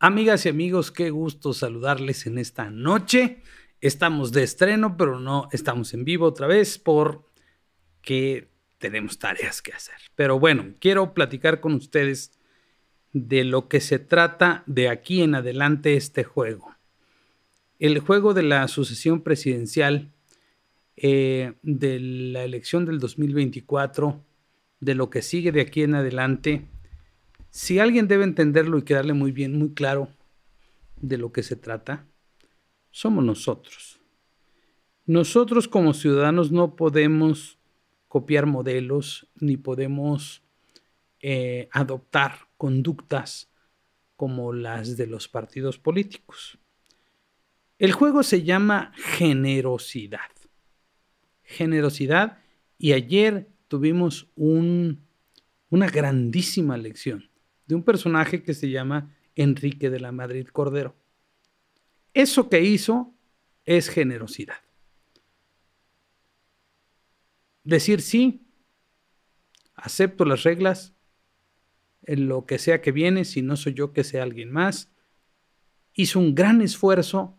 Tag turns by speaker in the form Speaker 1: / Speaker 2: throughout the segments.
Speaker 1: Amigas y amigos, qué gusto saludarles en esta noche. Estamos de estreno, pero no estamos en vivo otra vez porque tenemos tareas que hacer. Pero bueno, quiero platicar con ustedes de lo que se trata de aquí en adelante este juego. El juego de la sucesión presidencial eh, de la elección del 2024, de lo que sigue de aquí en adelante si alguien debe entenderlo y quedarle muy bien, muy claro de lo que se trata, somos nosotros. Nosotros como ciudadanos no podemos copiar modelos ni podemos eh, adoptar conductas como las de los partidos políticos. El juego se llama generosidad. Generosidad y ayer tuvimos una grandísima lección de un personaje que se llama Enrique de la Madrid Cordero. Eso que hizo es generosidad. Decir sí, acepto las reglas, en lo que sea que viene, si no soy yo que sea alguien más, hizo un gran esfuerzo,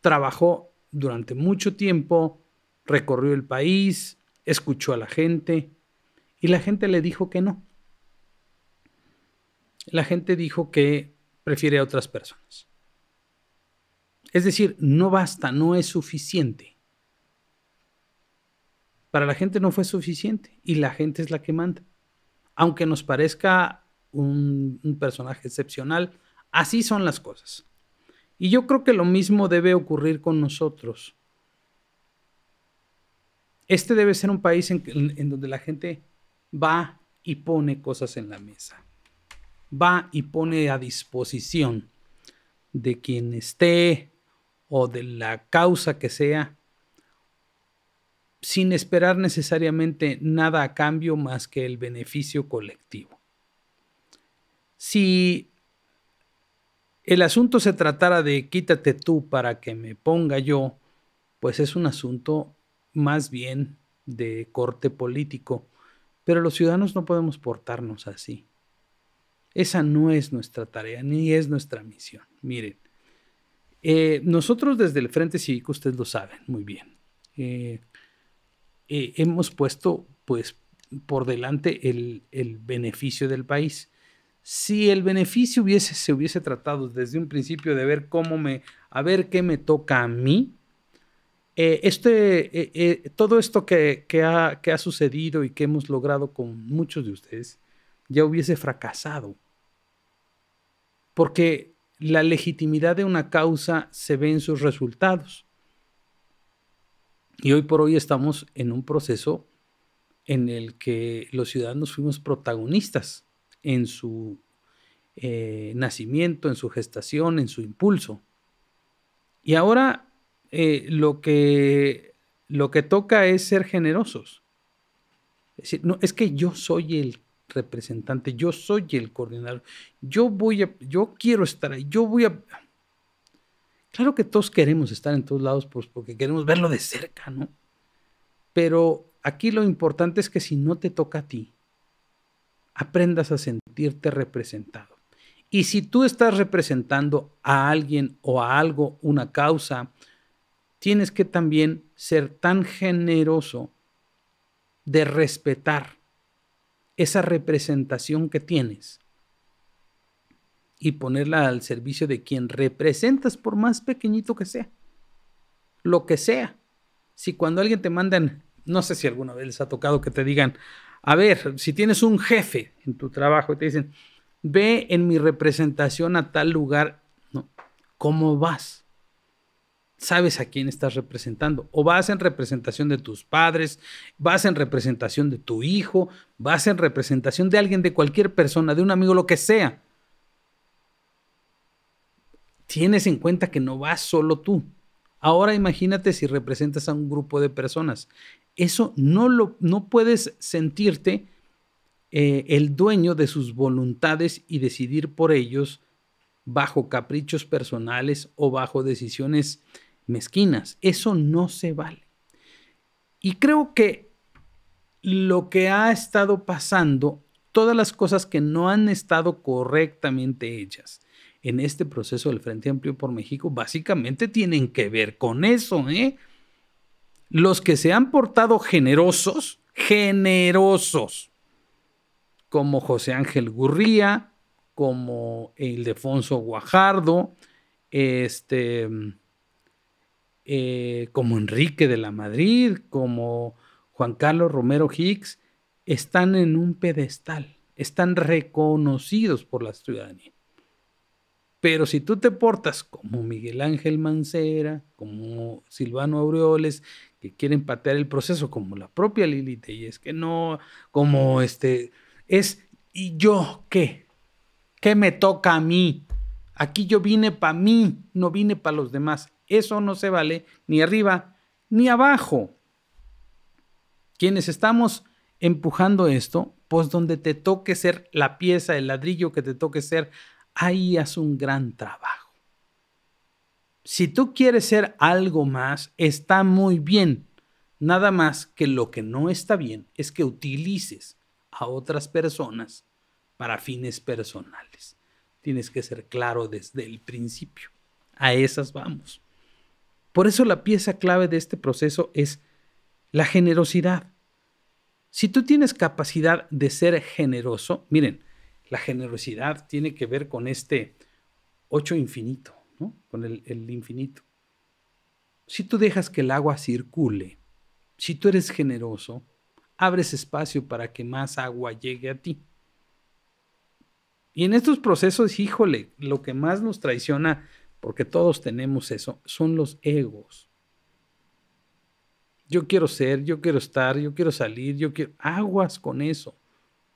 Speaker 1: trabajó durante mucho tiempo, recorrió el país, escuchó a la gente y la gente le dijo que no la gente dijo que prefiere a otras personas. Es decir, no basta, no es suficiente. Para la gente no fue suficiente y la gente es la que manda. Aunque nos parezca un, personaje excepcional, así son las cosas. Y yo creo que lo mismo debe ocurrir con nosotros. Este debe ser un país en donde la gente va y pone cosas en la mesa va y pone a disposición de quien esté o de la causa que sea, sin esperar necesariamente nada a cambio más que el beneficio colectivo. Si el asunto se tratara de quítate tú para que me ponga yo, pues es un asunto más bien de corte político, pero los ciudadanos no podemos portarnos así. Esa no es nuestra tarea ni es nuestra misión. Miren, eh, nosotros desde el Frente Cívico, ustedes lo saben muy bien, eh, eh, hemos puesto pues por delante el, beneficio del país. Si el beneficio hubiese, se hubiese tratado desde un principio de ver cómo me, a ver qué me toca a mí, este, todo esto que, que, ha, que, ha, sucedido y que hemos logrado con muchos de ustedes ya hubiese fracasado. Porque la legitimidad de una causa se ve en sus resultados. Y hoy por hoy estamos en un proceso en el que los ciudadanos fuimos protagonistas en su eh, nacimiento, en su gestación, en su impulso. Y ahora eh, lo, que, lo que toca es ser generosos. Es decir, no, es que yo soy el representante, yo soy el coordinador, yo voy a, yo quiero estar ahí, yo voy a... Claro que todos queremos estar en todos lados pues, porque queremos verlo de cerca, ¿no? Pero aquí lo importante es que si no te toca a ti, aprendas a sentirte representado. Y si tú estás representando a alguien o a algo, una causa, tienes que también ser tan generoso de respetar esa representación que tienes y ponerla al servicio de quien representas, por más pequeñito que sea. Lo que sea. Si cuando alguien te mandan, no sé si alguna vez les ha tocado que te digan, a ver, si tienes un jefe en tu trabajo y te dicen, ve en mi representación a tal lugar, no, ¿cómo vas? sabes a quién estás representando. O vas en representación de tus padres, vas en representación de tu hijo, vas en representación de alguien, de cualquier persona, de un amigo, lo que sea. Tienes en cuenta que no vas solo tú. Ahora imagínate si representas a un grupo de personas. Eso no lo no puedes sentirte eh, el dueño de sus voluntades y decidir por ellos bajo caprichos personales o bajo decisiones mezquinas. Eso no se vale. Y creo que lo que ha estado pasando, todas las cosas que no han estado correctamente hechas en este proceso del Frente Amplio por México, básicamente tienen que ver con eso. ¿eh? Los que se han portado generosos, generosos, como José Ángel Gurría, como Ildefonso Guajardo, este, eh, como Enrique de la Madrid, como Juan Carlos Romero Hicks, están en un pedestal, están reconocidos por la ciudadanía. Pero si tú te portas como Miguel Ángel Mancera, como Silvano Aureoles, que quieren patear el proceso, como la propia Lilith, y es que no, como este, es, ¿y yo qué? ¿Qué me toca a mí? Aquí yo vine para mí, no vine para los demás. Eso no se vale ni arriba ni abajo. Quienes estamos empujando esto, pues donde te toque ser la pieza, el ladrillo que te toque ser, ahí haz un gran trabajo. Si tú quieres ser algo más, está muy bien. Nada más que lo que no está bien es que utilices a otras personas para fines personales. Tienes que ser claro desde el principio. A esas vamos. Por eso la pieza clave de este proceso es la generosidad. Si tú tienes capacidad de ser generoso, miren, la generosidad tiene que ver con este 8 infinito, con el infinito. Si tú dejas que el agua circule, si tú eres generoso, abres espacio para que más agua llegue a ti. Y en estos procesos, híjole, lo que más nos traiciona porque todos tenemos eso, son los egos. Yo quiero ser, yo quiero estar, yo quiero salir, yo quiero... Aguas con eso.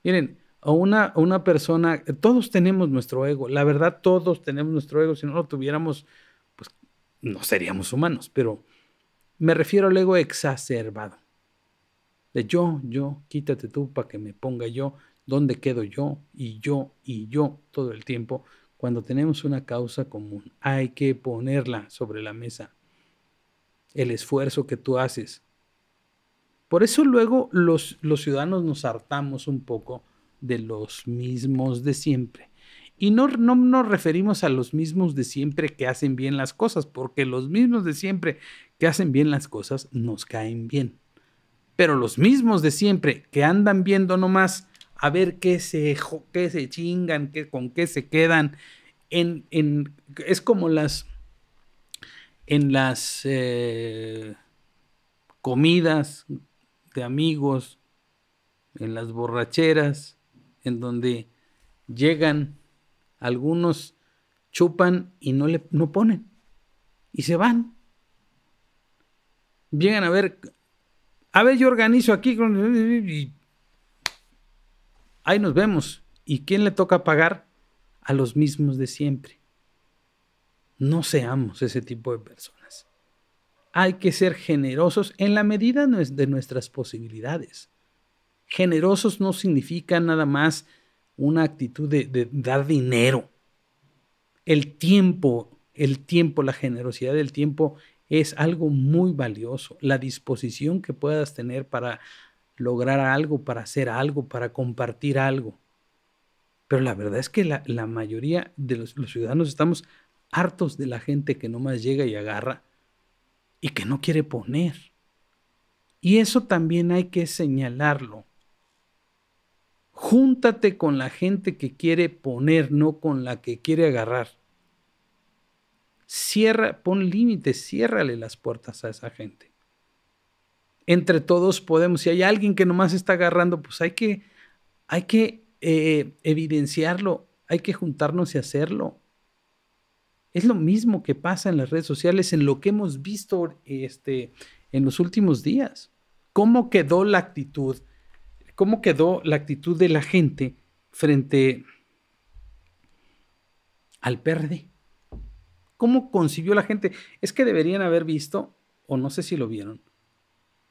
Speaker 1: Miren, a una, una persona, todos tenemos nuestro ego, la verdad todos tenemos nuestro ego, si no lo tuviéramos, pues no seríamos humanos, pero me refiero al ego exacerbado. De yo, yo, quítate tú para que me ponga yo, dónde quedo yo y yo y yo todo el tiempo cuando tenemos una causa común, hay que ponerla sobre la mesa, el esfuerzo que tú haces. Por eso luego los, ciudadanos nos hartamos un poco de los mismos de siempre. Y no, no, nos referimos a los mismos de siempre que hacen bien las cosas, porque los mismos de siempre que hacen bien las cosas nos caen bien. Pero los mismos de siempre que andan viendo nomás a ver qué se, se chingan, qué, con qué se quedan. En, es como las, en las eh, comidas de amigos, en las borracheras, en donde llegan algunos, chupan y no le ponen y se van. Llegan a ver, a ver, yo organizo aquí ahí nos vemos. ¿Y quién le toca pagar? A los mismos de siempre. No seamos ese tipo de personas. Hay que ser generosos en la medida de nuestras posibilidades. Generosos no significa nada más una actitud de, de dar dinero. El tiempo, el tiempo, la generosidad del tiempo es algo muy valioso. La disposición que puedas tener para lograr algo, para hacer algo, para compartir algo. Pero la verdad es que la, mayoría de los, ciudadanos estamos hartos de la gente que no más llega y agarra y que no quiere poner. Y eso también hay que señalarlo. Júntate con la gente que quiere poner, no con la que quiere agarrar. Cierra, pon límites, ciérrale las puertas a esa gente entre todos podemos. Si hay alguien que nomás está agarrando, pues hay que, hay que eh, evidenciarlo, hay que juntarnos y hacerlo. Es lo mismo que pasa en las redes sociales, en lo que hemos visto este, en los últimos días. ¿Cómo quedó la actitud? ¿Cómo quedó la actitud de la gente frente al PRD? ¿Cómo concibió la gente? Es que deberían haber visto, o no sé si lo vieron,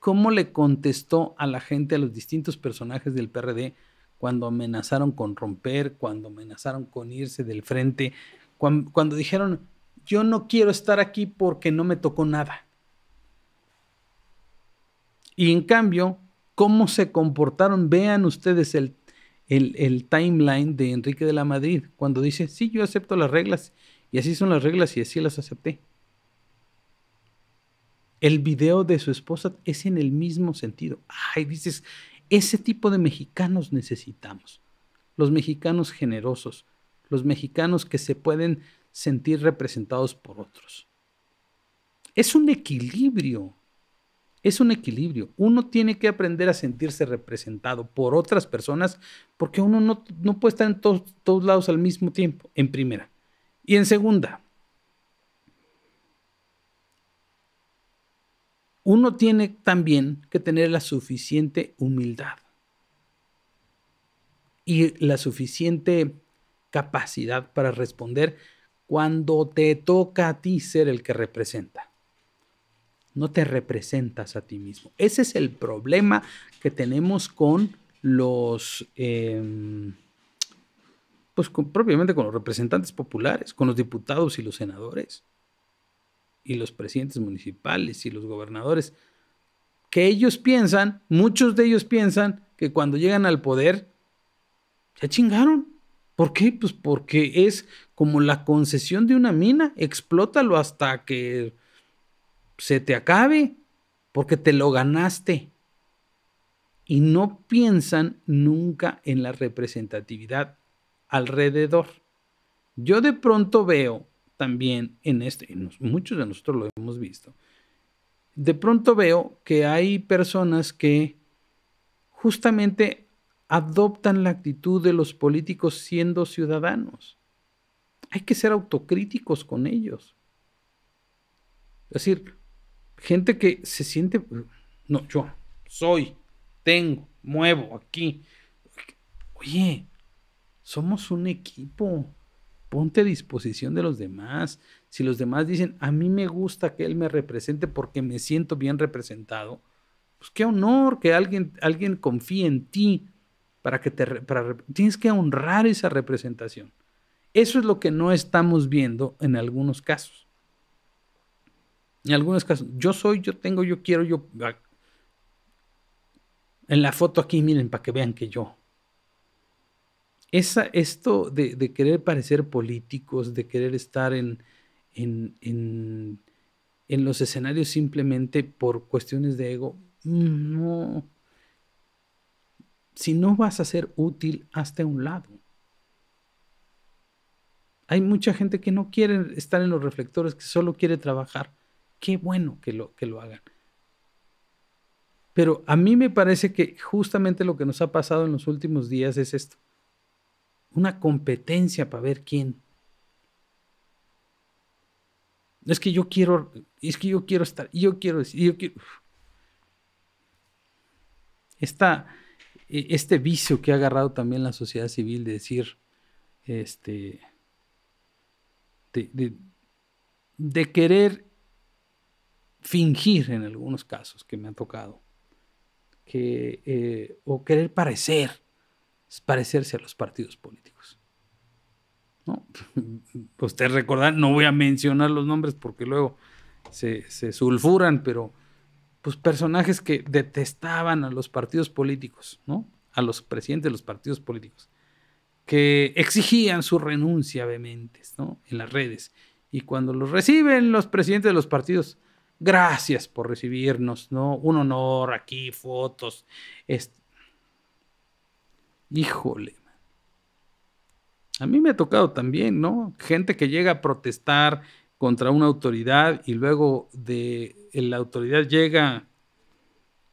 Speaker 1: cómo le contestó a la gente, a los distintos personajes del PRD, cuando amenazaron con romper, cuando amenazaron con irse del frente, cuando, dijeron, yo no quiero estar aquí porque no me tocó nada. Y en cambio, cómo se comportaron, vean ustedes el, el, el, timeline de Enrique de la Madrid, cuando dice, sí, yo acepto las reglas, y así son las reglas y así las acepté. El video de su esposa es en el mismo sentido. Ay, dices, ese tipo de mexicanos necesitamos. Los mexicanos generosos, los mexicanos que se pueden sentir representados por otros. Es un equilibrio, es un equilibrio. Uno tiene que aprender a sentirse representado por otras personas porque uno no, puede estar en todos lados al mismo tiempo, en primera. Y en segunda, uno tiene también que tener la suficiente humildad y la suficiente capacidad para responder cuando te toca a ti ser el que representa. No te representas a ti mismo. Ese es el problema que tenemos con los, em, pues propiamente con los representantes populares, con los diputados y los senadores y los presidentes municipales y los gobernadores, que ellos piensan, muchos de ellos piensan que cuando llegan al poder, ya chingaron. ¿Por qué? Pues porque es como la concesión de una mina, explótalo hasta que se te acabe, porque te lo ganaste. Y no piensan nunca en la representatividad alrededor. Yo de pronto veo también en este, muchos de nosotros lo hemos visto, de pronto veo que hay personas que justamente adoptan la actitud de los políticos siendo ciudadanos. Hay que ser autocríticos con ellos. Es decir, gente que se siente, no, yo soy, tengo, muevo aquí. Oye, somos un equipo ponte a disposición de los demás. Si los demás dicen, a mí me gusta que él me represente porque me siento bien representado, pues qué honor que alguien, alguien confíe en ti para que te... Para, tienes que honrar esa representación. Eso es lo que no estamos viendo en algunos casos. En algunos casos, yo soy, yo tengo, yo quiero, yo... Ah, en la foto aquí, miren, para que vean que yo esto de, querer parecer políticos, de querer estar en, los escenarios simplemente por cuestiones de ego, no. Si no vas a ser útil, hasta un lado. Hay mucha gente que no quiere estar en los reflectores, que solo quiere trabajar. Qué bueno que lo, que lo hagan. Pero a mí me parece que justamente lo que nos ha pasado en los últimos días es esto una competencia para ver quién. Es que yo quiero, es que yo quiero estar, yo quiero decir, yo quiero. E, este vicio que ha agarrado también la sociedad civil de decir, este, de, de, querer fingir en algunos casos que me ha tocado, que, eh, o querer parecer parecerse a los partidos políticos. ¿No? Ustedes recordar, no voy a mencionar los nombres porque luego se, sulfuran, pero pues personajes que detestaban a los partidos políticos, ¿no? A los presidentes de los partidos políticos, que exigían su renuncia vehementes, ¿no? En las redes. Y cuando los reciben los presidentes de los partidos, gracias por recibirnos, ¿no? Un honor aquí, fotos, este, Híjole. A mí me ha tocado también, ¿no? Gente que llega a protestar contra una autoridad y luego de la autoridad llega,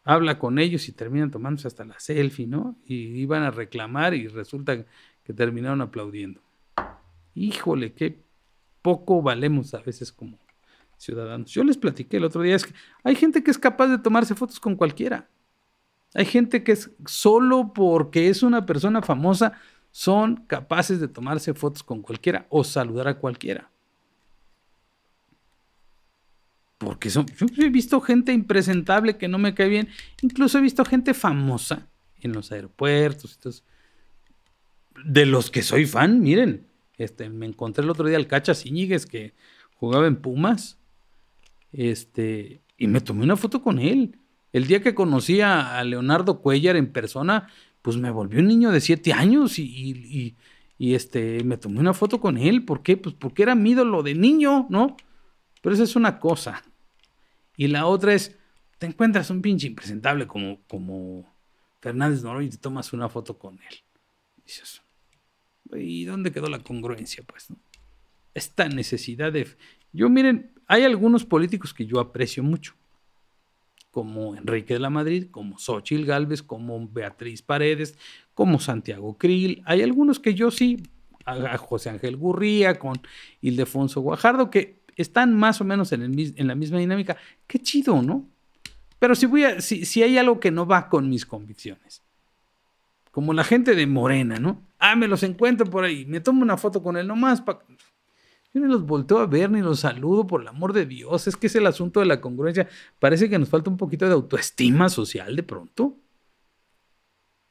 Speaker 1: habla con ellos y terminan tomándose hasta la selfie, ¿no? Y iban a reclamar y resulta que terminaron aplaudiendo. Híjole, qué poco valemos a veces como ciudadanos. Yo les platiqué el otro día, es que hay gente que es capaz de tomarse fotos con cualquiera. Hay gente que solo porque es una persona famosa son capaces de tomarse fotos con cualquiera o saludar a cualquiera. Porque son, he visto gente impresentable que no me cae bien, incluso he visto gente famosa en los aeropuertos. de los que soy fan, miren, este, me encontré el otro día al Cacha Ciñiguez que jugaba en Pumas, este, y me tomé una foto con él. El día que conocí a, Leonardo Cuellar en persona, pues me volví un niño de siete años y, este, me tomé una foto con él. ¿Por qué? Pues porque era mi ídolo de niño, ¿no? Pero esa es una cosa. Y la otra es, te encuentras un pinche impresentable como, como Fernández Noroy y te tomas una foto con él. Y dices, ¿y dónde quedó la congruencia? Pues, Esta necesidad de... Yo miren, hay algunos políticos que yo aprecio mucho como Enrique de la Madrid, como Xochil Galvez, como Beatriz Paredes, como Santiago Krill. Hay algunos que yo sí, a José Ángel Gurría, con Ildefonso Guajardo, que están más o menos en, la misma dinámica. Qué chido, ¿no? Pero si, voy si, hay algo que no va con mis convicciones, como la gente de Morena, ¿no? Ah, me los encuentro por ahí, me tomo una foto con él nomás. para... Yo ni los volteo a ver, ni los saludo, por el amor de Dios. Es que es el asunto de la congruencia. Parece que nos falta un poquito de autoestima social de pronto.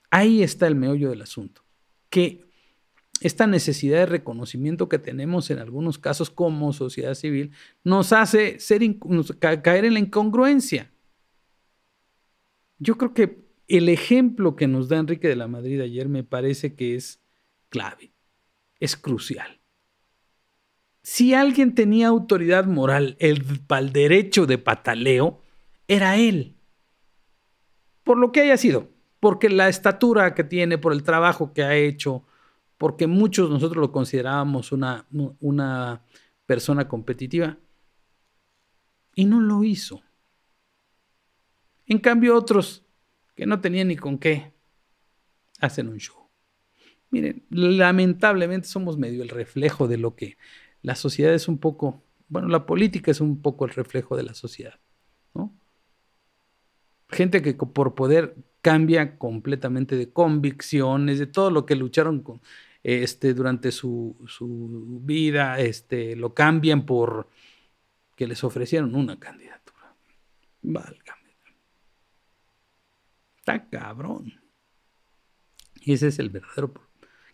Speaker 1: Ahí está el meollo del asunto. Que esta necesidad de reconocimiento que tenemos en algunos casos como sociedad civil nos hace ser caer en la incongruencia. Yo creo que el ejemplo que nos da Enrique de la Madrid ayer me parece que es clave, es crucial. Si alguien tenía autoridad moral el, derecho de pataleo, era él. Por lo que haya sido, porque la estatura que tiene, por el trabajo que ha hecho, porque muchos nosotros lo considerábamos una, una persona competitiva. Y no lo hizo. En cambio, otros que no tenían ni con qué hacen un show. Miren, lamentablemente somos medio el reflejo de lo que la sociedad es un poco, bueno, la política es un poco el reflejo de la sociedad, Gente que por poder cambia completamente de convicciones, de todo lo que lucharon este, durante su, vida, este, lo cambian por que les ofrecieron una candidatura. Válgame. Está cabrón. Y ese es el verdadero problema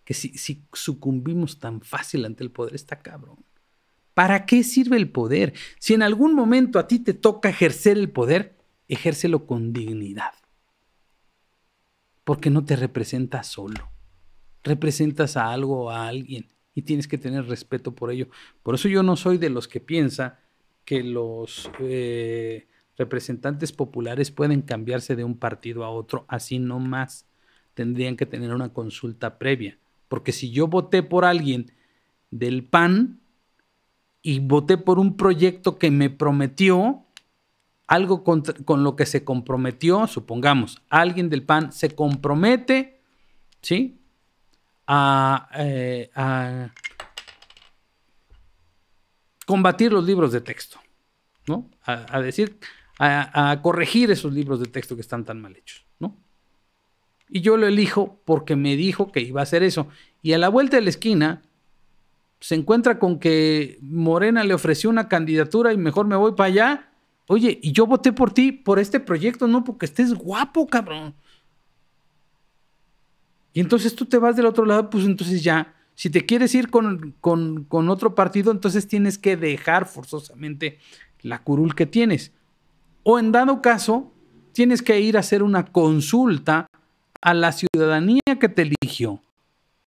Speaker 1: que si, sucumbimos tan fácil ante el poder, está cabrón. ¿Para qué sirve el poder? Si en algún momento a ti te toca ejercer el poder, ejércelo con dignidad. Porque no te representas solo. Representas a algo o a alguien y tienes que tener respeto por ello. Por eso yo no soy de los que piensa que los eh, representantes populares pueden cambiarse de un partido a otro así nomás. Tendrían que tener una consulta previa. Porque si yo voté por alguien del PAN y voté por un proyecto que me prometió algo con, lo que se comprometió, supongamos, alguien del PAN se compromete, ¿sí? A, eh, combatir los libros de texto, ¿no? A, decir, a corregir esos libros de texto que están tan mal hechos y yo lo elijo porque me dijo que iba a hacer eso. Y a la vuelta de la esquina se encuentra con que Morena le ofreció una candidatura y mejor me voy para allá. Oye, y yo voté por ti, por este proyecto, no porque estés guapo, cabrón. Y entonces tú te vas del otro lado, pues entonces ya, si te quieres ir con, otro partido, entonces tienes que dejar forzosamente la curul que tienes. O en dado caso, tienes que ir a hacer una consulta a la ciudadanía que te eligió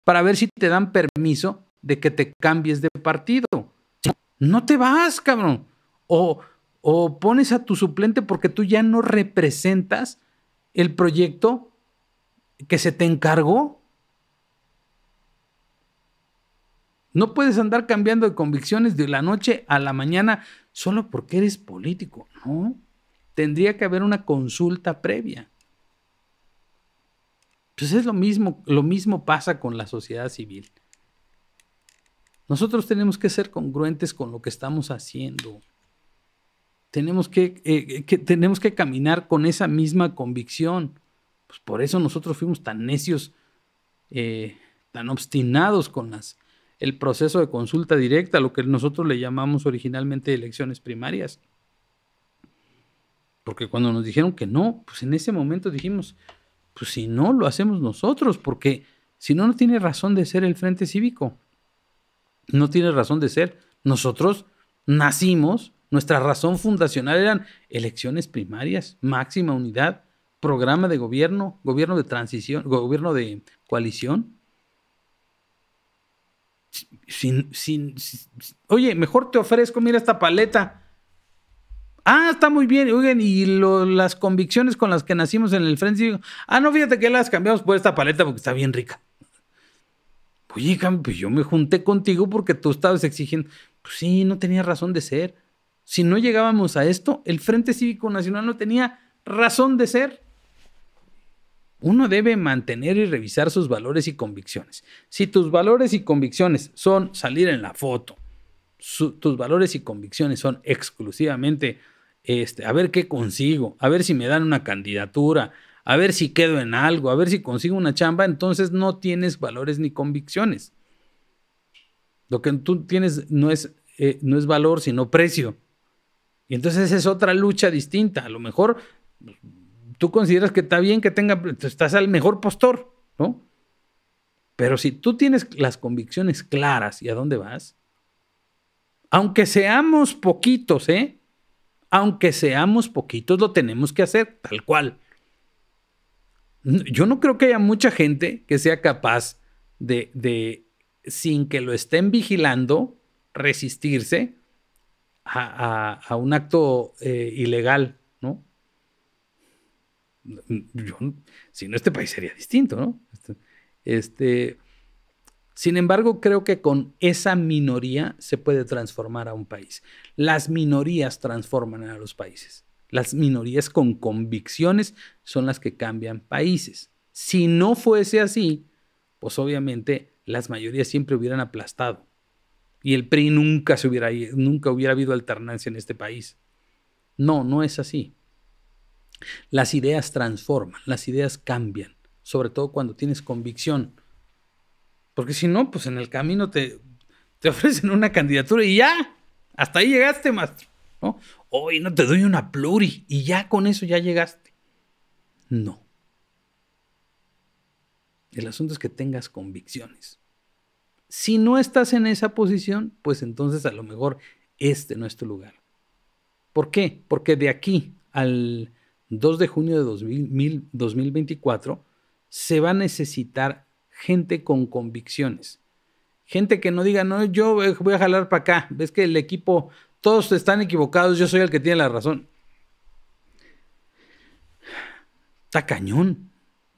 Speaker 1: para ver si te dan permiso de que te cambies de partido. No te vas, cabrón. O, o pones a tu suplente porque tú ya no representas el proyecto que se te encargó. No puedes andar cambiando de convicciones de la noche a la mañana solo porque eres político. No. Tendría que haber una consulta previa. Pues es lo mismo, lo mismo pasa con la sociedad civil. Nosotros tenemos que ser congruentes con lo que estamos haciendo. Tenemos que, eh, tenemos que caminar con esa misma convicción. Pues por eso nosotros fuimos tan necios, eh, tan obstinados con las, el proceso de consulta directa, lo que nosotros le llamamos originalmente elecciones primarias. Porque cuando nos dijeron que no, pues en ese momento dijimos, pues si no, lo hacemos nosotros, porque si no, no tiene razón de ser el Frente Cívico. No tiene razón de ser. Nosotros nacimos, nuestra razón fundacional eran elecciones primarias, máxima unidad, programa de gobierno, gobierno de transición, gobierno de coalición. oye, mejor te ofrezco, mira esta paleta. Ah, está muy bien. Oigan, y las convicciones con las que nacimos en el Frente Cívico. Ah, no, fíjate que las cambiamos por esta paleta porque está bien rica. Oye, pues yo me junté contigo porque tú estabas exigiendo. Pues sí, no tenía razón de ser. Si no llegábamos a esto, el Frente Cívico Nacional no tenía razón de ser. Uno debe mantener y revisar sus valores y convicciones. Si tus valores y convicciones son salir en la foto, tus valores y convicciones son exclusivamente este, a ver qué consigo, a ver si me dan una candidatura, a ver si quedo en algo, a ver si consigo una chamba, entonces no tienes valores ni convicciones. Lo que tú tienes no es, eh, no es valor, sino precio. Y entonces es otra lucha distinta. A lo mejor tú consideras que está bien que tenga, pues, estás al mejor postor, ¿no? Pero si tú tienes las convicciones claras y a dónde vas, aunque seamos poquitos, ¿eh? aunque seamos poquitos, lo tenemos que hacer tal cual. Yo no creo que haya mucha gente que sea capaz de, sin que lo estén vigilando, resistirse a, un acto eh, ilegal, ¿no? si no, este país sería distinto, ¿no? Este, este sin embargo, creo que con esa minoría se puede transformar a un país. Las minorías transforman a los países. Las minorías con convicciones son las que cambian países. Si no fuese así, pues obviamente las mayorías siempre hubieran aplastado. Y el PRI nunca, se hubiera, nunca hubiera habido alternancia en este país. No, no es así. Las ideas transforman, las ideas cambian, sobre todo cuando tienes convicción. Porque si no, pues en el camino te, te ofrecen una candidatura y ya, hasta ahí llegaste, maestro. ¿no? Hoy no te doy una pluri y ya con eso ya llegaste. No. El asunto es que tengas convicciones. Si no estás en esa posición, pues entonces a lo mejor este no es tu lugar. ¿Por qué? Porque de aquí al 2 de junio de 2024 se va a necesitar gente con convicciones. Gente que no diga, no, yo eh, voy a jalar para acá. Ves que el equipo, todos están equivocados, yo soy el que tiene la razón. Está cañón.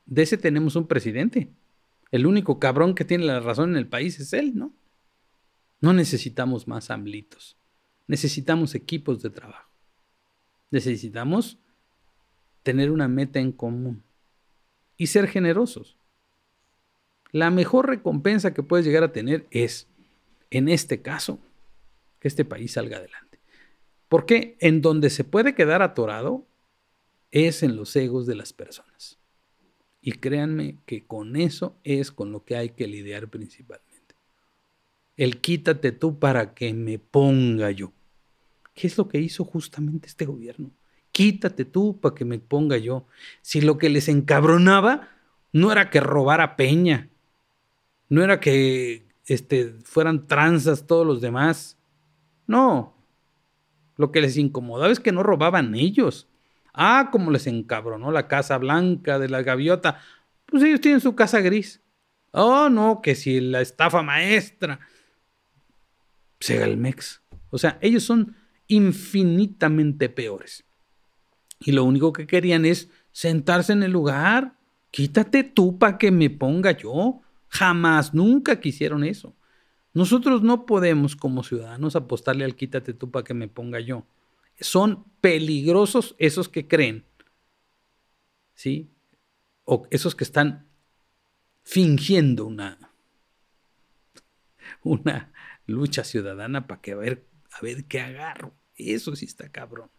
Speaker 1: De ese tenemos un presidente. El único cabrón que tiene la razón en el país es él, ¿no? No necesitamos más amblitos. Necesitamos equipos de trabajo. Necesitamos tener una meta en común y ser generosos. La mejor recompensa que puedes llegar a tener es, en este caso, que este país salga adelante. Porque en donde se puede quedar atorado es en los egos de las personas. Y créanme que con eso es con lo que hay que lidiar principalmente. El quítate tú para que me ponga yo. ¿Qué es lo que hizo justamente este gobierno? Quítate tú para que me ponga yo. Si lo que les encabronaba no era que robara Peña, no era que este, fueran tranzas todos los demás. No. Lo que les incomodaba es que no robaban ellos. Ah, como les encabronó la casa blanca de la gaviota. Pues ellos tienen su casa gris. Oh, no, que si la estafa maestra. Pues el mex. O sea, ellos son infinitamente peores. Y lo único que querían es sentarse en el lugar. Quítate tú para que me ponga yo. Jamás, nunca quisieron eso. Nosotros no podemos como ciudadanos apostarle al quítate tú para que me ponga yo. Son peligrosos esos que creen, ¿sí? O esos que están fingiendo una, una lucha ciudadana para que a ver, a ver qué agarro. Eso sí está cabrón.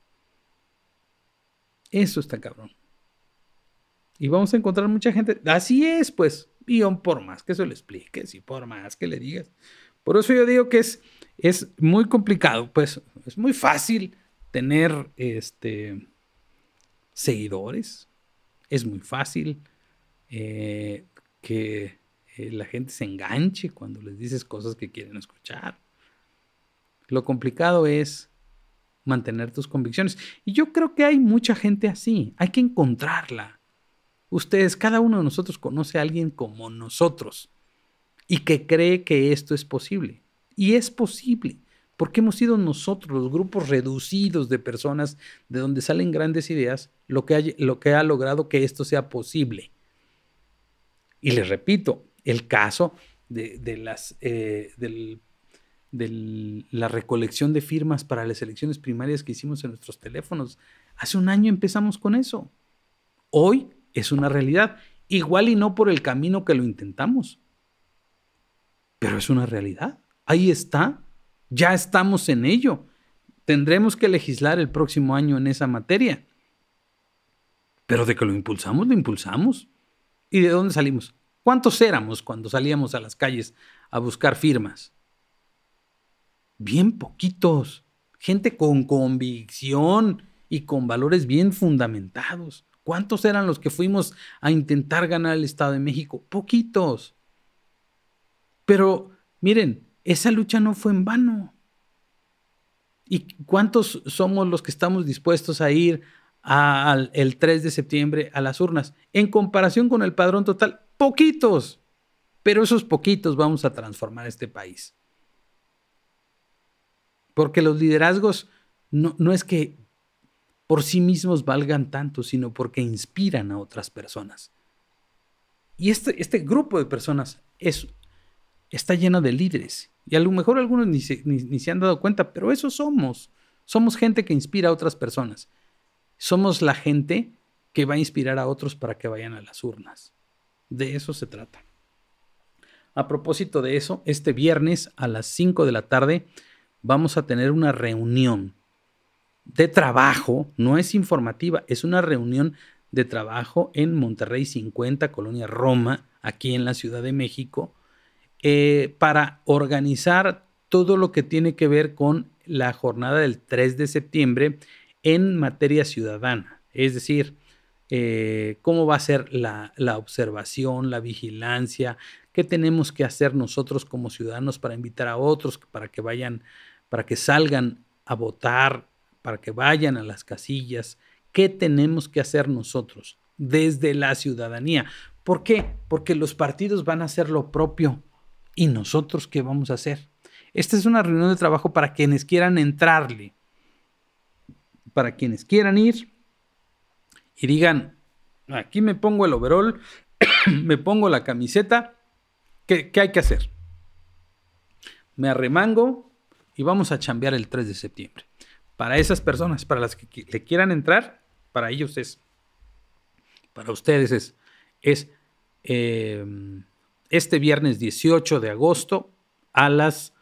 Speaker 1: Eso está cabrón. Y vamos a encontrar mucha gente. Así es, pues. guión por más que se lo expliques y por más que le digas. Por eso yo digo que es, es muy complicado, pues es muy fácil tener este, seguidores. Es muy fácil eh, que eh, la gente se enganche cuando les dices cosas que quieren escuchar. Lo complicado es mantener tus convicciones. Y yo creo que hay mucha gente así. Hay que encontrarla. Ustedes, cada uno de nosotros conoce a alguien como nosotros y que cree que esto es posible. Y es posible, porque hemos sido nosotros, los grupos reducidos de personas de donde salen grandes ideas, lo que, lo que ha logrado que esto sea posible. Y les repito, el caso de, las, eh, de la recolección de firmas para las elecciones primarias que hicimos en nuestros teléfonos. Hace un año empezamos con eso. Hoy es una realidad. Igual y no por el camino que lo intentamos, pero es una realidad. Ahí está, ya estamos en ello. Tendremos que legislar el próximo año en esa materia. Pero de que lo impulsamos, lo impulsamos. ¿Y de dónde salimos? ¿Cuántos éramos cuando salíamos a las calles a buscar firmas? Bien poquitos. Gente con convicción y con valores bien fundamentados. ¿Cuántos eran los que fuimos a intentar ganar el Estado de México? Poquitos. Pero miren, esa lucha no fue en vano. ¿Y cuántos somos los que estamos dispuestos a ir el 3 de septiembre a las urnas? En comparación con el padrón total, poquitos. Pero esos poquitos vamos a transformar este país. Porque los liderazgos no, no es que por sí mismos valgan tanto, sino porque inspiran a otras personas. Y este, este grupo de personas es, está lleno de líderes. Y a lo mejor algunos ni ni se han dado cuenta, pero eso somos. Somos gente que inspira a otras personas. Somos la gente que va a inspirar a otros para que vayan a las urnas. De eso se trata. A propósito de eso, este viernes a las 5 de la tarde vamos a tener una reunión de trabajo, no es informativa, es una reunión de trabajo en Monterrey 50, Colonia Roma, aquí en la Ciudad de México, eh, para organizar todo lo que tiene que ver con la jornada del 3 de septiembre en materia ciudadana, es decir, eh, cómo va a ser la, la, observación, la vigilancia, qué tenemos que hacer nosotros como ciudadanos para invitar a otros, para que vayan, para que salgan a votar, para que vayan a las casillas. ¿Qué tenemos que hacer nosotros desde la ciudadanía? ¿Por qué? Porque los partidos van a hacer lo propio. ¿Y nosotros qué vamos a hacer? Esta es una reunión de trabajo para quienes quieran entrarle, para quienes quieran ir y digan, aquí me pongo el overall, me pongo la camiseta, ¿qué, hay que hacer? Me arremango y vamos a chambear el 3 de septiembre para esas personas, para las que le quieran entrar, para ellos es, para ustedes es, es em, este viernes 18 de agosto a las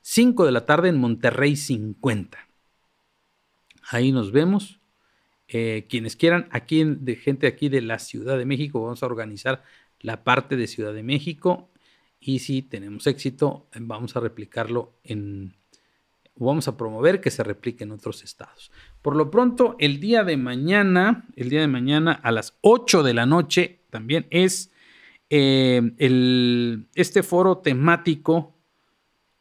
Speaker 1: 5 de la tarde en Monterrey 50. Ahí nos vemos. Eh, quienes quieran, aquí de gente aquí de la Ciudad de México, vamos a organizar la parte de Ciudad de México y si tenemos éxito, vamos a replicarlo en vamos a promover que se replique en otros estados. Por lo pronto, el día de mañana, el día de mañana a las 8 de la noche también es eh, el, este foro temático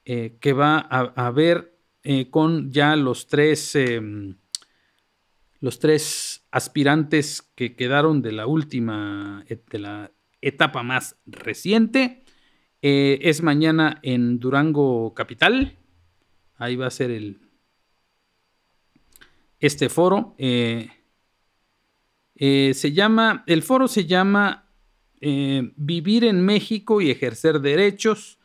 Speaker 1: eh, que va a, ver eh, con ya los tres, em, los tres aspirantes que quedaron de la última, de la etapa más reciente. es mañana en Durango Capital. Ahí va a ser el, este foro. Eh, eh, se llama, el foro se llama eh, Vivir en México y ejercer derechos.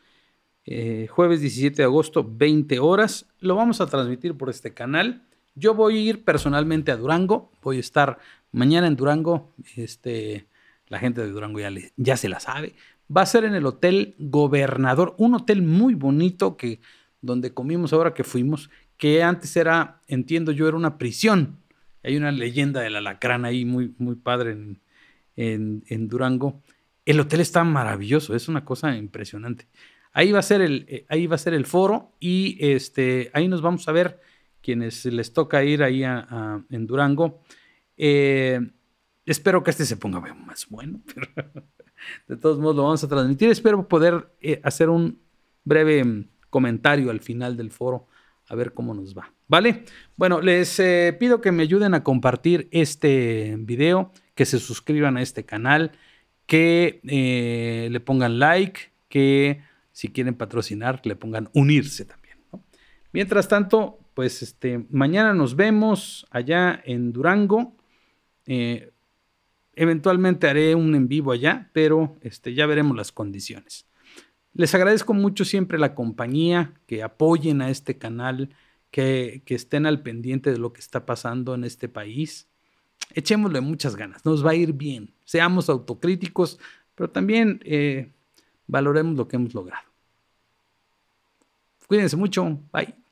Speaker 1: jueves 17 de agosto, 20 horas. Lo vamos a transmitir por este canal. Yo voy a ir personalmente a Durango. Voy a estar mañana en Durango. Este, la gente de Durango ya, ya se la sabe. Va a ser en el Hotel Gobernador, un hotel muy bonito que donde comimos ahora que fuimos, que antes era, entiendo yo, era una prisión. Hay una leyenda del alacrán ahí muy, muy padre en, Durango. El hotel está maravilloso, es una cosa impresionante. Ahí va a ser el, eh, ahí va a ser el foro y este, ahí nos vamos a ver quienes les toca ir ahí en Durango. Eh, espero que este se ponga más bueno, pero de todos modos lo vamos a transmitir. Espero poder eh, hacer un breve comentario al final del foro a ver cómo nos va. ¿Vale? Bueno, les eh, pido que me ayuden a compartir este video, que se suscriban a este canal, que eh, le pongan like, que si quieren patrocinar, le pongan unirse también. Mientras tanto, pues este, mañana nos vemos allá en Durango. Eh, eventualmente haré un en vivo allá, pero este, ya veremos las condiciones. Les agradezco mucho siempre la compañía, que apoyen a este canal, que, estén al pendiente de lo que está pasando en este país. Echémosle muchas ganas, nos va a ir bien. Seamos autocríticos, pero también eh, valoremos lo que hemos logrado. Cuídense mucho, bye.